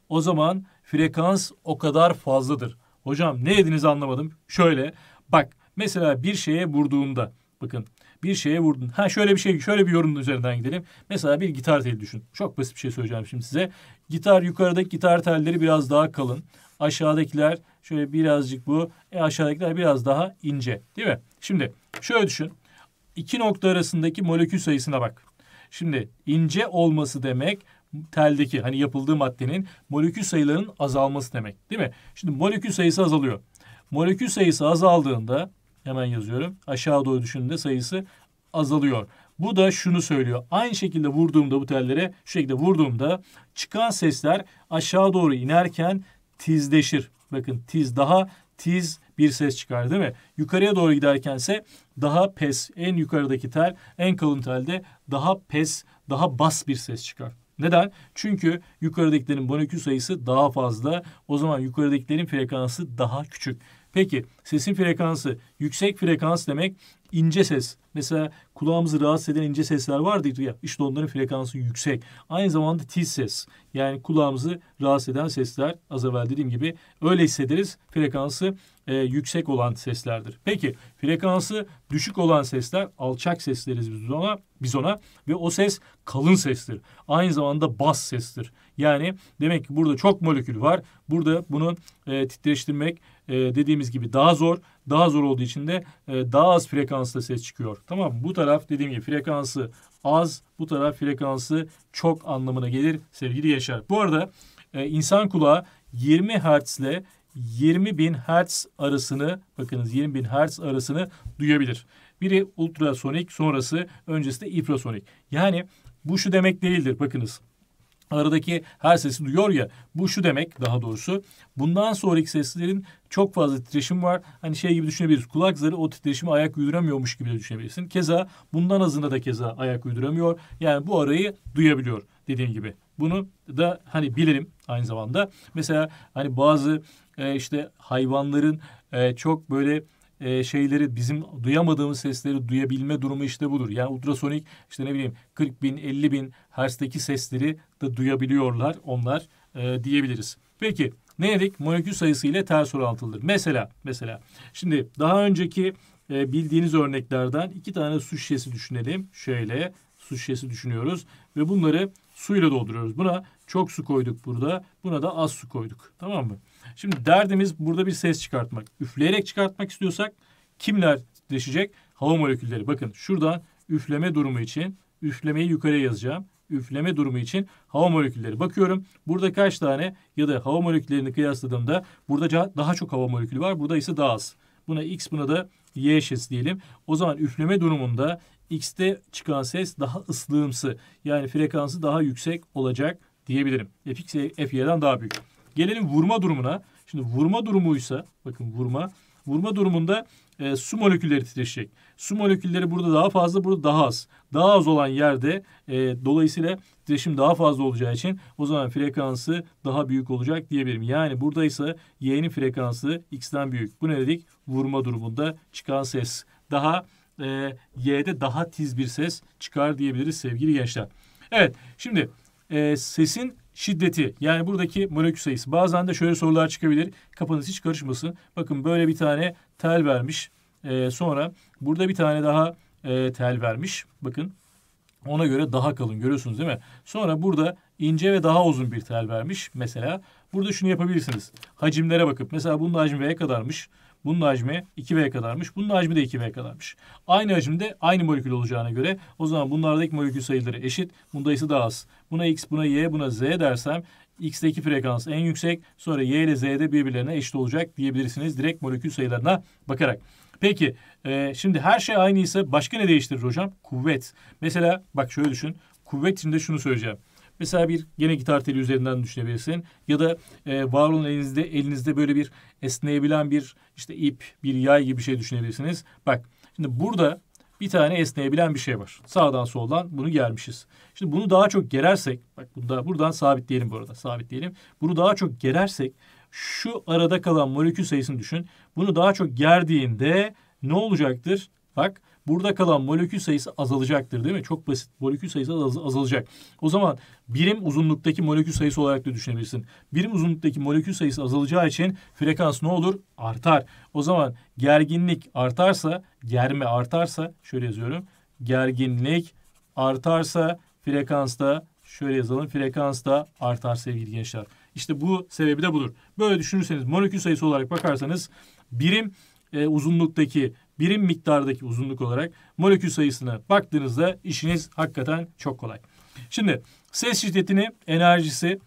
o zaman frekans o kadar fazladır. Hocam ne dediniz anlamadım. Şöyle bak mesela bir şeye vurduğunda bakın bir şeye vurdun. Ha şöyle bir şey, şöyle bir yorumun üzerinden gidelim. Mesela bir gitar teli düşün. Çok basit bir şey söyleyeceğim şimdi size. Gitar yukarıdaki gitar telleri biraz daha kalın. Aşağıdakiler şöyle birazcık bu. E aşağıdakiler biraz daha ince. Değil mi? Şimdi şöyle düşün. İki nokta arasındaki molekül sayısına bak. Şimdi ince olması demek teldeki hani yapıldığı maddenin molekül sayılarının azalması demek değil mi? Şimdi molekül sayısı azalıyor. Molekül sayısı azaldığında Hemen yazıyorum. Aşağı doğru düşündüğünde sayısı azalıyor. Bu da şunu söylüyor. Aynı şekilde vurduğumda bu tellere şu şekilde vurduğumda çıkan sesler aşağı doğru inerken tizleşir. Bakın tiz daha tiz bir ses çıkar değil mi? Yukarıya doğru giderkense daha pes en yukarıdaki tel en kalın telde daha pes daha bas bir ses çıkar. Neden? Çünkü yukarıdakilerin bonekü sayısı daha fazla. O zaman yukarıdakilerin frekansı daha küçük. Peki sesin frekansı yüksek frekans demek ince ses. Mesela kulağımızı rahatsız eden ince sesler vardı ya işte onların frekansı yüksek. Aynı zamanda tiz ses yani kulağımızı rahatsız eden sesler az evvel dediğim gibi öyle hissederiz frekansı e, yüksek olan seslerdir. Peki frekansı düşük olan sesler alçak sesleriz biz ona, biz ona ve o ses kalın sestir. Aynı zamanda bas sestir. Yani demek ki burada çok molekül var. Burada bunu e, titreştirmek e, dediğimiz gibi daha zor. Daha zor olduğu için de e, daha az frekansla ses çıkıyor. Tamam mı? Bu taraf dediğim gibi frekansı az, bu taraf frekansı çok anlamına gelir sevgili Yaşar. Bu arada e, insan kulağı 20 Hz ile 20 bin Hz arasını bakınız 20 bin Hz arasını duyabilir. Biri ultrasonik sonrası öncesi de infrasonik. Yani bu şu demek değildir bakınız aradaki her sesi duyuyor ya. Bu şu demek daha doğrusu. Bundan sonraki seslerin çok fazla titreşim var. Hani şey gibi düşünebiliriz. Kulak zarı o titreşimi ayak uyduramıyormuş gibi de düşünebilirsin. Keza bundan azında da keza ayak uyduramıyor. Yani bu arayı duyabiliyor dediğim gibi. Bunu da hani bilelim aynı zamanda. Mesela hani bazı e, işte hayvanların e, çok böyle e, şeyleri bizim duyamadığımız sesleri duyabilme durumu işte budur. Yani ultrasonik işte ne bileyim 40 bin 50 bin hertz'teki sesleri de duyabiliyorlar onlar e, diyebiliriz. Peki ne dedik? Molekül sayısı ile ters orantılıdır. Mesela mesela şimdi daha önceki e, bildiğiniz örneklerden iki tane su şişesi düşünelim. Şöyle su şişesi düşünüyoruz ve bunları suyla dolduruyoruz. Buna çok su koyduk burada. Buna da az su koyduk. Tamam mı? Şimdi derdimiz burada bir ses çıkartmak. Üfleyerek çıkartmak istiyorsak kimler deşecek? Hava molekülleri. Bakın şurada üfleme durumu için üflemeyi yukarıya yazacağım. Üfleme durumu için hava molekülleri. Bakıyorum burada kaç tane ya da hava moleküllerini kıyasladığımda burada daha çok hava molekülü var. Burada ise daha az. Buna x buna da y eşit diyelim. O zaman üfleme durumunda x'te çıkan ses daha ıslığımsı yani frekansı daha yüksek olacak diyebilirim. fx fy'den daha büyük. Gelelim vurma durumuna. Şimdi vurma durumuysa bakın vurma vurma durumunda e, su molekülleri titreşecek. Su molekülleri burada daha fazla, burada daha az. Daha az olan yerde e, dolayısıyla titreşim daha fazla olacağı için o zaman frekansı daha büyük olacak diyebilirim. Yani buradaysa Y'nin frekansı X'den büyük. Bu ne dedik? Vurma durumunda çıkan ses daha e, Y'de daha tiz bir ses çıkar diyebiliriz sevgili gençler. Evet şimdi e, sesin şiddeti yani buradaki molekül sayısı. Bazen de şöyle sorular çıkabilir. Kafanız hiç karışmasın. Bakın böyle bir tane tel vermiş. E, sonra burada bir tane daha e, tel vermiş. Bakın ona göre daha kalın görüyorsunuz değil mi? Sonra burada ince ve daha uzun bir tel vermiş mesela. Burada şunu yapabilirsiniz. Hacimlere bakıp mesela bunun hacmi V kadarmış. Bunun hacmi 2B kadarmış. Bunun hacmi de 2B kadarmış. Aynı hacimde aynı molekül olacağına göre o zaman bunlardaki molekül sayıları eşit. Bunda ise daha az. Buna X, buna Y, buna Z dersem X'deki frekans en yüksek. Sonra Y ile Z'de birbirlerine eşit olacak diyebilirsiniz. Direkt molekül sayılarına bakarak. Peki e, şimdi her şey aynıysa başka ne değiştirir hocam? Kuvvet. Mesela bak şöyle düşün. Kuvvet içinde şunu söyleyeceğim. Mesela bir gene gitar teli üzerinden düşünebilirsin. Ya da e, var olan elinizde, elinizde böyle bir esneyebilen bir işte ip, bir yay gibi bir şey düşünebilirsiniz. Bak şimdi burada bir tane esneyebilen bir şey var. Sağdan soldan bunu germişiz. Şimdi bunu daha çok gerersek, bak bunda, buradan sabitleyelim bu arada, sabitleyelim. Bunu daha çok gerersek şu arada kalan molekül sayısını düşün. Bunu daha çok gerdiğinde ne olacaktır? Bak Burada kalan molekül sayısı azalacaktır değil mi? Çok basit. Molekül sayısı azalacak. O zaman birim uzunluktaki molekül sayısı olarak da düşünebilirsin. Birim uzunluktaki molekül sayısı azalacağı için frekans ne olur? Artar. O zaman gerginlik artarsa, germe artarsa şöyle yazıyorum. Gerginlik artarsa frekansta şöyle yazalım. Frekansta artar sevgili gençler. İşte bu sebebi de budur. Böyle düşünürseniz molekül sayısı olarak bakarsanız birim e, uzunluktaki birim miktardaki uzunluk olarak molekül sayısına baktığınızda işiniz hakikaten çok kolay. Şimdi ses şiddetini, enerjisi,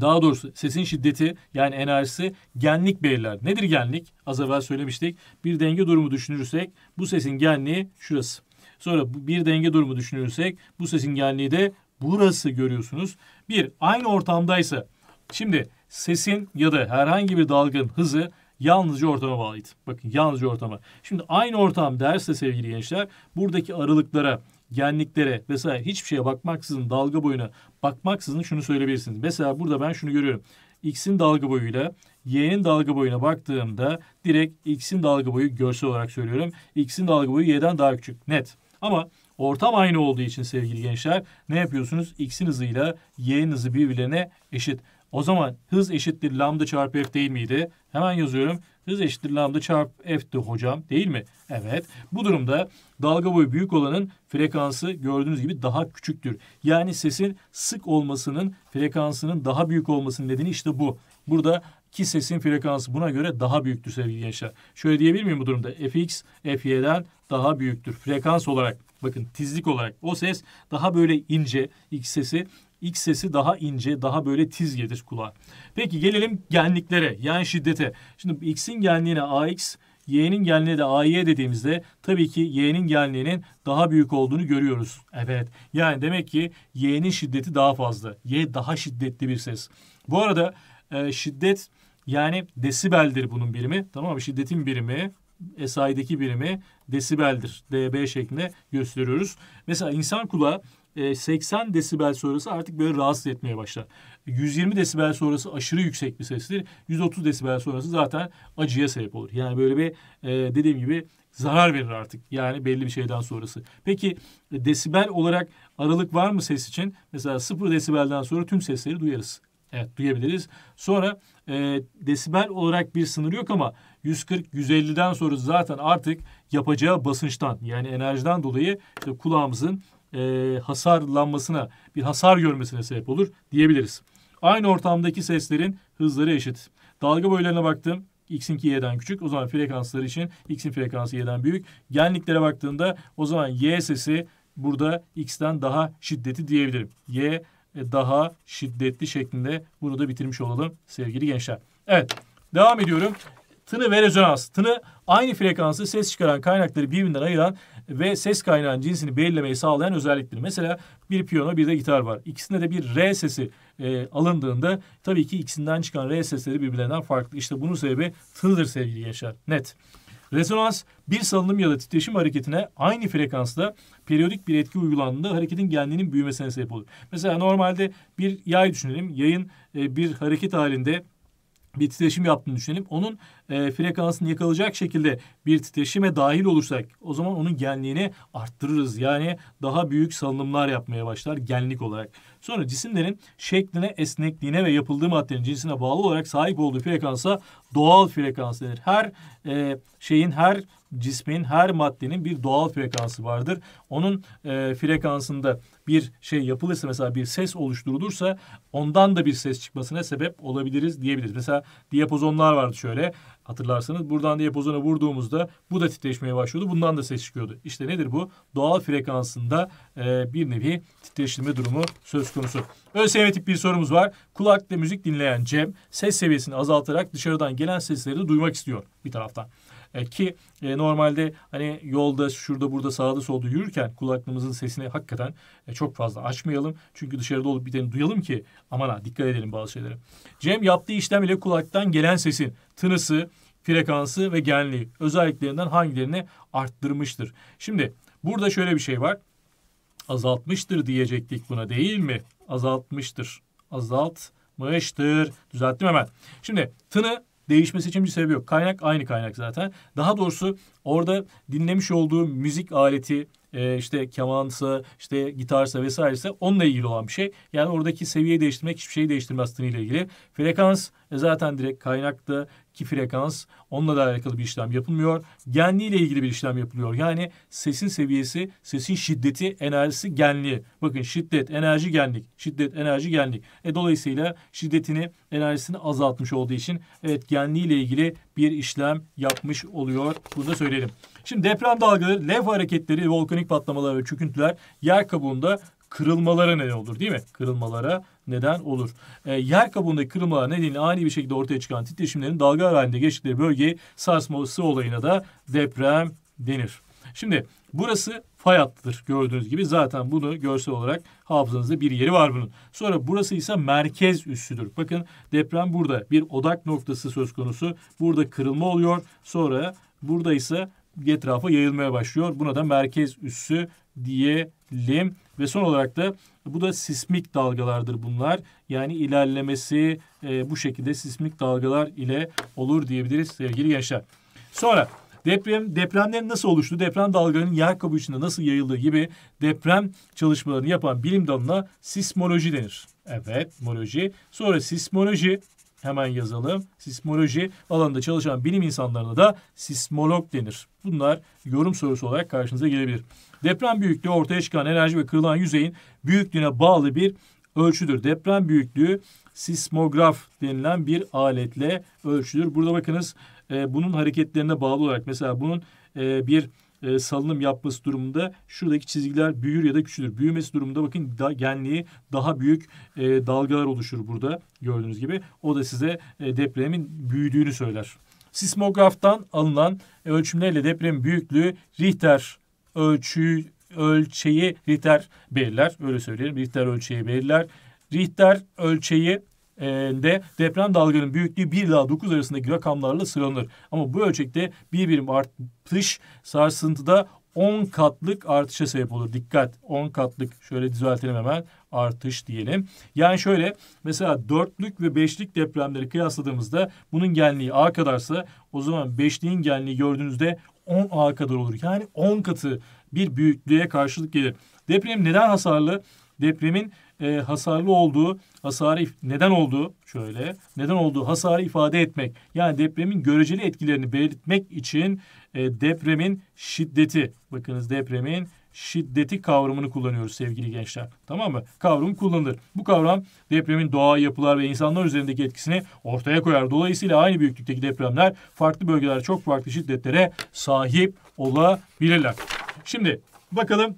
daha doğrusu sesin şiddeti yani enerjisi genlik belirler. Nedir genlik? Az evvel söylemiştik. Bir denge durumu düşünürsek bu sesin genliği şurası. Sonra bir denge durumu düşünürsek bu sesin genliği de burası görüyorsunuz. Bir, aynı ortamdaysa şimdi sesin ya da herhangi bir dalganın hızı yalnızca ortama bağlıydı. Bakın yalnızca ortama. Şimdi aynı ortam derse sevgili gençler buradaki aralıklara, genliklere vesaire hiçbir şeye bakmaksızın dalga boyuna bakmaksızın şunu söyleyebilirsiniz. Mesela burada ben şunu görüyorum. X'in dalga boyuyla Y'nin dalga boyuna baktığımda direkt X'in dalga boyu görsel olarak söylüyorum. X'in dalga boyu Y'den daha küçük. Net. Ama ortam aynı olduğu için sevgili gençler ne yapıyorsunuz? X'in hızıyla Y'nin hızı birbirlerine eşit. O zaman hız eşittir lambda çarpı f değil miydi? Hemen yazıyorum. Hız eşittir lambda çarpı f'ti hocam değil mi? Evet. Bu durumda dalga boyu büyük olanın frekansı gördüğünüz gibi daha küçüktür. Yani sesin sık olmasının frekansının daha büyük olmasının nedeni işte bu. Burada ki sesin frekansı buna göre daha büyüktür sevgili gençler. Şöyle diyebilir miyim bu durumda? Fx, Fy'den daha büyüktür. Frekans olarak bakın tizlik olarak o ses daha böyle ince X sesi ilk sesi daha ince, daha böyle tiz gelir kulağa. Peki gelelim genliklere, yani şiddete. Şimdi X'in genliğine AX, Y'nin genliğine de AY dediğimizde tabii ki Y'nin genliğinin daha büyük olduğunu görüyoruz. Evet. Yani demek ki Y'nin şiddeti daha fazla. Y daha şiddetli bir ses. Bu arada e, şiddet yani desibeldir bunun birimi. Tamam mı? Şiddetin birimi SI'deki birimi desibeldir. DB şeklinde gösteriyoruz. Mesela insan kulağı 80 e, desibel sonrası artık böyle rahatsız etmeye başlar. 120 desibel sonrası aşırı yüksek bir sestir. 130 desibel sonrası zaten acıya sebep olur. Yani böyle bir e, dediğim gibi zarar verir artık. Yani belli bir şeyden sonrası. Peki e, desibel olarak aralık var mı ses için? Mesela 0 desibelden sonra tüm sesleri duyarız. Evet duyabiliriz. Sonra e, desibel olarak bir sınır yok ama 140-150'den sonra zaten artık yapacağı basınçtan yani enerjiden dolayı işte kulağımızın e, hasarlanmasına, bir hasar görmesine sebep olur diyebiliriz. Aynı ortamdaki seslerin hızları eşit. Dalga boylarına baktım. x'in X'inki Y'den küçük. O zaman frekansları için X'in frekansı Y'den büyük. Genliklere baktığında o zaman Y sesi burada X'ten daha şiddetli diyebilirim. Y e, daha şiddetli şeklinde bunu da bitirmiş olalım sevgili gençler. Evet devam ediyorum. Tını ve rezonans. Tını aynı frekansı ses çıkaran kaynakları birbirinden ayıran ve ses kaynağının cinsini belirlemeyi sağlayan özelliktir. Mesela bir piyano bir de gitar var. İkisinde de bir re sesi e, alındığında tabii ki ikisinden çıkan re sesleri birbirlerinden farklı. İşte bunun sebebi tınıdır sevgili yaşar. Net. Rezonans bir salınım ya da titreşim hareketine aynı frekansta periyodik bir etki uygulandığında hareketin genliğinin büyümesine sebep olur. Mesela normalde bir yay düşünelim. Yayın e, bir hareket halinde bir titreşim yaptığını düşünelim. Onun e, frekansını yakalayacak şekilde bir titreşime dahil olursak o zaman onun genliğini arttırırız. Yani daha büyük salınımlar yapmaya başlar genlik olarak. Sonra cisimlerin şekline, esnekliğine ve yapıldığı maddenin cinsine bağlı olarak sahip olduğu frekansa doğal frekans denir. Her e, şeyin, her cismin her maddenin bir doğal frekansı vardır. Onun e, frekansında bir şey yapılırsa mesela bir ses oluşturulursa ondan da bir ses çıkmasına sebep olabiliriz diyebiliriz. Mesela diapozonlar vardı şöyle hatırlarsanız buradan diyapozona vurduğumuzda bu da titreşmeye başlıyordu. Bundan da ses çıkıyordu. İşte nedir bu? Doğal frekansında e, bir nevi titreştirme durumu söz konusu. ÖSYM tip bir sorumuz var. Kulaklıkla müzik dinleyen Cem ses seviyesini azaltarak dışarıdan gelen sesleri de duymak istiyor bir taraftan. E, ki e, normalde hani yolda şurada burada sağda solda yürürken kulaklığımızın sesini hakikaten e, çok fazla açmayalım. Çünkü dışarıda olup biteni duyalım ki aman ha dikkat edelim bazı şeylere. Cem yaptığı işlem ile kulaktan gelen sesin tınısı, frekansı ve genliği özelliklerinden hangilerini arttırmıştır? Şimdi burada şöyle bir şey var. Azaltmıştır diyecektik buna değil mi? Azaltmıştır. Azaltmıştır. Düzelttim hemen. Şimdi tını değişmesi için bir sebebi yok. Kaynak aynı kaynak zaten. Daha doğrusu orada dinlemiş olduğu müzik aleti e, işte kemansa, işte gitarsa vesairese onunla ilgili olan bir şey. Yani oradaki seviyeyi değiştirmek hiçbir şeyi değiştirmez tınıyla ilgili. Frekans e, zaten direkt kaynakta ki frekans onunla da alakalı bir işlem yapılmıyor. Genliği ilgili bir işlem yapılıyor. Yani sesin seviyesi, sesin şiddeti, enerjisi genliği. Bakın şiddet, enerji genlik, şiddet, enerji genlik. E, dolayısıyla şiddetini, enerjisini azaltmış olduğu için evet genliği ilgili bir işlem yapmış oluyor. Bunu da söyleyelim. Şimdi deprem dalgaları, lev hareketleri, volkanik patlamalar ve çöküntüler yer kabuğunda kırılmalara neden olur değil mi? Kırılmalara neden olur. E, yer kabuğundaki kırılmalar nedeniyle ani bir şekilde ortaya çıkan titreşimlerin dalga halinde geçtikleri bölgeyi sarsması olayına da deprem denir. Şimdi burası fay hattıdır gördüğünüz gibi. Zaten bunu görsel olarak hafızanızda bir yeri var bunun. Sonra burası ise merkez üssüdür. Bakın deprem burada bir odak noktası söz konusu. Burada kırılma oluyor. Sonra burada ise etrafa yayılmaya başlıyor. Buna da merkez üssü diyelim. Ve son olarak da bu da sismik dalgalardır bunlar. Yani ilerlemesi e, bu şekilde sismik dalgalar ile olur diyebiliriz sevgili gençler. Sonra deprem depremlerin nasıl oluştu, deprem dalgalarının yer kabuğu içinde nasıl yayıldığı gibi deprem çalışmalarını yapan bilim dalına sismoloji denir. Evet, mololoji. Sonra sismoloji Hemen yazalım. Sismoloji alanında çalışan bilim insanlarına da sismolog denir. Bunlar yorum sorusu olarak karşınıza gelebilir. Deprem büyüklüğü ortaya çıkan enerji ve kırılan yüzeyin büyüklüğüne bağlı bir ölçüdür. Deprem büyüklüğü sismograf denilen bir aletle ölçülür. Burada bakınız e, bunun hareketlerine bağlı olarak mesela bunun e, bir e, salınım yapması durumunda şuradaki çizgiler büyür ya da küçülür. Büyümesi durumunda bakın da, genliği daha büyük e, dalgalar oluşur burada gördüğünüz gibi. O da size e, depremin büyüdüğünü söyler. Sismograftan alınan ölçümlerle depremin büyüklüğü Richter ölçüyü ölçeği Richter belirler. Öyle söyleyelim. Richter ölçeği belirler. Richter ölçeği ee, de deprem dalganın büyüklüğü 1 ila 9 arasındaki rakamlarla sıralanır. Ama bu ölçekte bir birim artış sarsıntıda 10 katlık artışa sebep olur. Dikkat 10 katlık şöyle düzeltelim hemen artış diyelim. Yani şöyle mesela dörtlük ve beşlik depremleri kıyasladığımızda bunun genliği A kadarsa o zaman beşliğin genliği gördüğünüzde 10 A kadar olur. Yani 10 katı bir büyüklüğe karşılık gelir. Deprem neden hasarlı? Depremin e, hasarlı olduğu, hasarı neden olduğu şöyle, neden olduğu hasarı ifade etmek. Yani depremin göreceli etkilerini belirtmek için e, depremin şiddeti, bakınız depremin şiddeti kavramını kullanıyoruz sevgili gençler. Tamam mı? Kavram kullanılır. Bu kavram depremin doğa, yapılar ve insanlar üzerindeki etkisini ortaya koyar. Dolayısıyla aynı büyüklükteki depremler farklı bölgeler çok farklı şiddetlere sahip olabilirler. Şimdi bakalım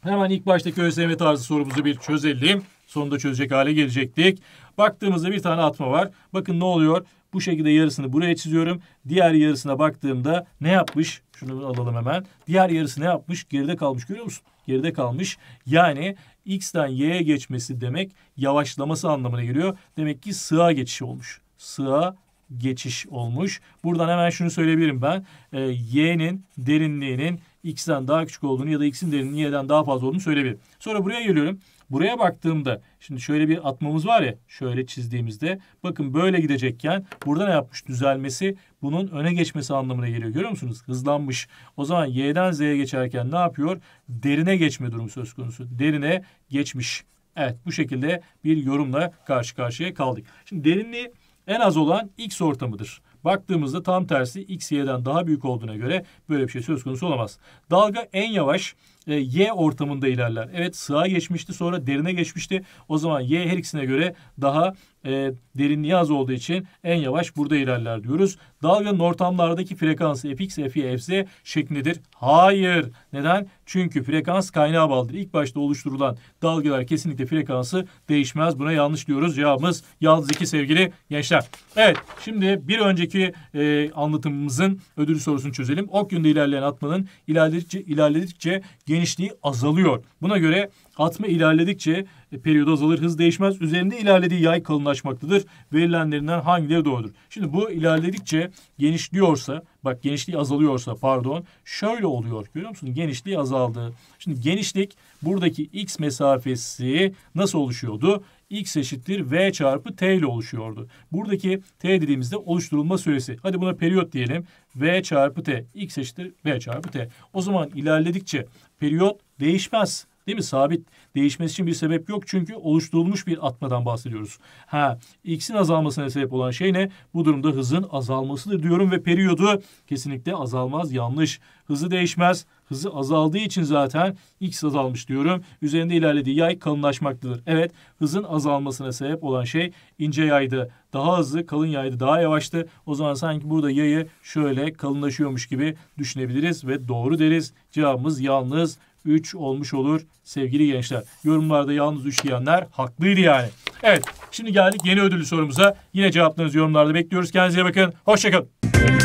Hemen ilk baştaki ÖSYM tarzı sorumuzu bir çözelim. Sonunda çözecek hale gelecektik. Baktığımızda bir tane atma var. Bakın ne oluyor? Bu şekilde yarısını buraya çiziyorum. Diğer yarısına baktığımda ne yapmış? Şunu alalım hemen. Diğer yarısı ne yapmış? Geride kalmış görüyor musun? Geride kalmış. Yani X'ten Y'ye geçmesi demek yavaşlaması anlamına geliyor. Demek ki sığa geçiş olmuş. Sığa geçiş olmuş. Buradan hemen şunu söyleyebilirim ben. Ee, Y'nin derinliğinin x'ten daha küçük olduğunu ya da x'in derinliği y'den daha fazla olduğunu söyleyebilirim. Sonra buraya geliyorum. Buraya baktığımda şimdi şöyle bir atmamız var ya şöyle çizdiğimizde bakın böyle gidecekken burada ne yapmış düzelmesi bunun öne geçmesi anlamına geliyor. Görüyor musunuz? Hızlanmış. O zaman y'den z'ye geçerken ne yapıyor? Derine geçme durumu söz konusu. Derine geçmiş. Evet bu şekilde bir yorumla karşı karşıya kaldık. Şimdi derinliği en az olan x ortamıdır. Baktığımızda tam tersi x, y'den daha büyük olduğuna göre böyle bir şey söz konusu olamaz. Dalga en yavaş e, y ortamında ilerler. Evet sağa geçmişti sonra derine geçmişti. O zaman Y her ikisine göre daha e, derinliği az olduğu için en yavaş burada ilerler diyoruz. Dalganın ortamlardaki frekansı fx, fy, fz şeklindedir. Hayır. Neden? Çünkü frekans kaynağı bağlıdır. İlk başta oluşturulan dalgalar kesinlikle frekansı değişmez. Buna yanlış diyoruz. Cevabımız yalnız iki sevgili gençler. Evet şimdi bir önceki e, anlatımımızın ödül sorusunu çözelim. Ok yönde ilerleyen atmanın ilerledikçe, ilerledikçe geniş genişliği azalıyor. Buna göre atma ilerledikçe e, periyod azalır, hız değişmez. Üzerinde ilerlediği yay kalınlaşmaktadır. Verilenlerinden hangileri doğrudur? Şimdi bu ilerledikçe genişliyorsa, bak genişliği azalıyorsa pardon, şöyle oluyor. Görüyor musun? Genişliği azaldı. Şimdi genişlik buradaki x mesafesi nasıl oluşuyordu? x eşittir v çarpı t ile oluşuyordu. Buradaki t dediğimizde oluşturulma süresi. Hadi buna periyot diyelim. v çarpı t. x eşittir v çarpı t. O zaman ilerledikçe periyot değişmez. Değil mi? Sabit değişmesi için bir sebep yok çünkü oluşturulmuş bir atmadan bahsediyoruz. Ha, x'in azalmasına sebep olan şey ne? Bu durumda hızın azalmasıdır diyorum ve periyodu kesinlikle azalmaz. Yanlış. Hızı değişmez. Hızı azaldığı için zaten x azalmış diyorum. Üzerinde ilerlediği yay kalınlaşmaktadır. Evet, hızın azalmasına sebep olan şey ince yaydı. Daha hızlı, kalın yaydı, daha yavaştı. O zaman sanki burada yayı şöyle kalınlaşıyormuş gibi düşünebiliriz ve doğru deriz. Cevabımız yalnız 3 olmuş olur sevgili gençler. Yorumlarda yalnız 3 diyenler haklıydı yani. Evet şimdi geldik yeni ödüllü sorumuza. Yine cevaplarınızı yorumlarda bekliyoruz. Kendinize bakın. Hoşçakalın.